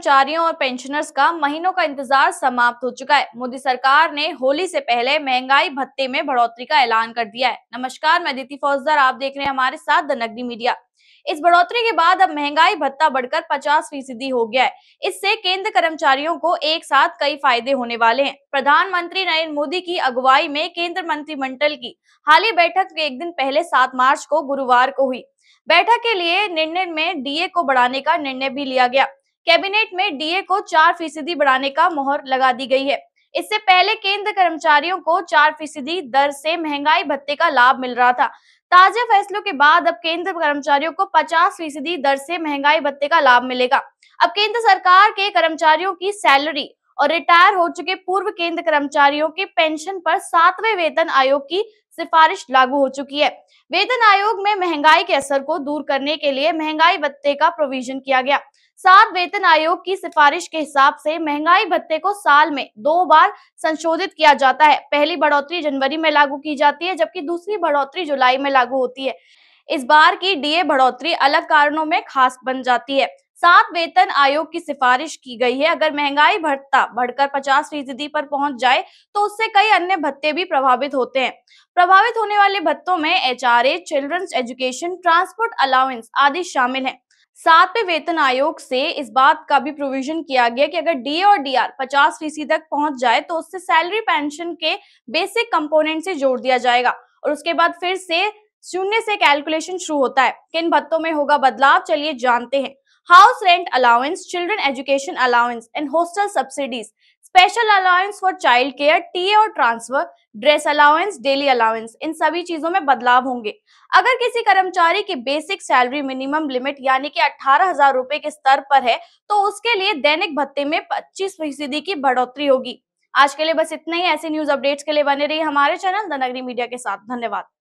कर्मचारियों और पेंशनर्स का महीनों का इंतजार समाप्त हो चुका है मोदी सरकार ने होली से पहले महंगाई भत्ते में बढ़ोतरी का ऐलान कर दिया है नमस्कार मैं दीति फौजदार आप देख रहे हैं हमारे साथ द नगरी मीडिया इस बढ़ोतरी के बाद अब महंगाई भत्ता बढ़कर 50 फीसदी हो गया है इससे केंद्र कर्मचारियों को एक साथ कई फायदे होने वाले हैं प्रधानमंत्री नरेंद्र मोदी की अगुवाई में केंद्र मंत्रिमंडल की हाल ही बैठक एक दिन पहले सात मार्च को गुरुवार को हुई बैठक के लिए निर्णय में डीए को बढ़ाने का निर्णय भी लिया गया कैबिनेट में डीए को चार फीसदी बढ़ाने का मोहर लगा दी गई है इससे पहले केंद्र कर्मचारियों को चार फीसदी दर से महंगाई भत्ते का लाभ मिल रहा था ताजे फैसलों के बाद अब केंद्र कर्मचारियों को 50 फीसदी दर से महंगाई भत्ते का लाभ मिलेगा अब केंद्र सरकार के कर्मचारियों की सैलरी और रिटायर हो चुके पूर्व केंद्र कर्मचारियों के पेंशन पर सातवें वेतन आयोग की सिफारिश लागू हो चुकी है वेतन आयोग में महंगाई के असर को दूर करने के लिए महंगाई भत्ते का प्रोविजन किया गया सात वेतन आयोग की सिफारिश के हिसाब से महंगाई भत्ते को साल में दो बार संशोधित किया जाता है पहली बढ़ोतरी जनवरी में लागू की जाती है जबकि दूसरी बढ़ोतरी जुलाई में लागू होती है इस बार की डीए बढ़ोतरी अलग कारणों में खास बन जाती है सात वेतन आयोग की सिफारिश की गई है अगर महंगाई भत्ता बढ़कर 50 फीसदी पर पहुंच जाए तो उससे कई अन्य भत्ते भी प्रभावित होते हैं प्रभावित होने वाले भत्तों में HRA children's education transport allowance आदि शामिल हैं में वेतन आयोग से इस बात का भी प्रोविजन किया गया कि अगर डीए और डीआर 50 फीसदी तक पहुंच जाए तो उससे सैलरी पेंशन के बेसिक कंपोनेंट से जोड़ दिया जाएगा और उसके बाद फिर से शून्य से कैलकुलेशन शुरू होता है किन भत्तों में होगा बदलाव चलिए जानते हैं house rent allowance children education allowance and hostel subsidies special allowance for child care TA और transfer dress allowance daily allowance इन सभी चीजों में बदलाव होंगे अगर किसी कर्मचारी की बेसिक सैलरी मिनिमम लिमिट यानी कि अठारह हजार रूपए के स्तर पर है तो उसके लिए दैनिक भत्ते में पच्चीस फीसदी की बढ़ोतरी होगी आज के लिए बस इतना ही ऐसे न्यूज अपडेट्स के लिए बने रही हमारे चैनल द नगरी मीडिया के साथ धन्यवाद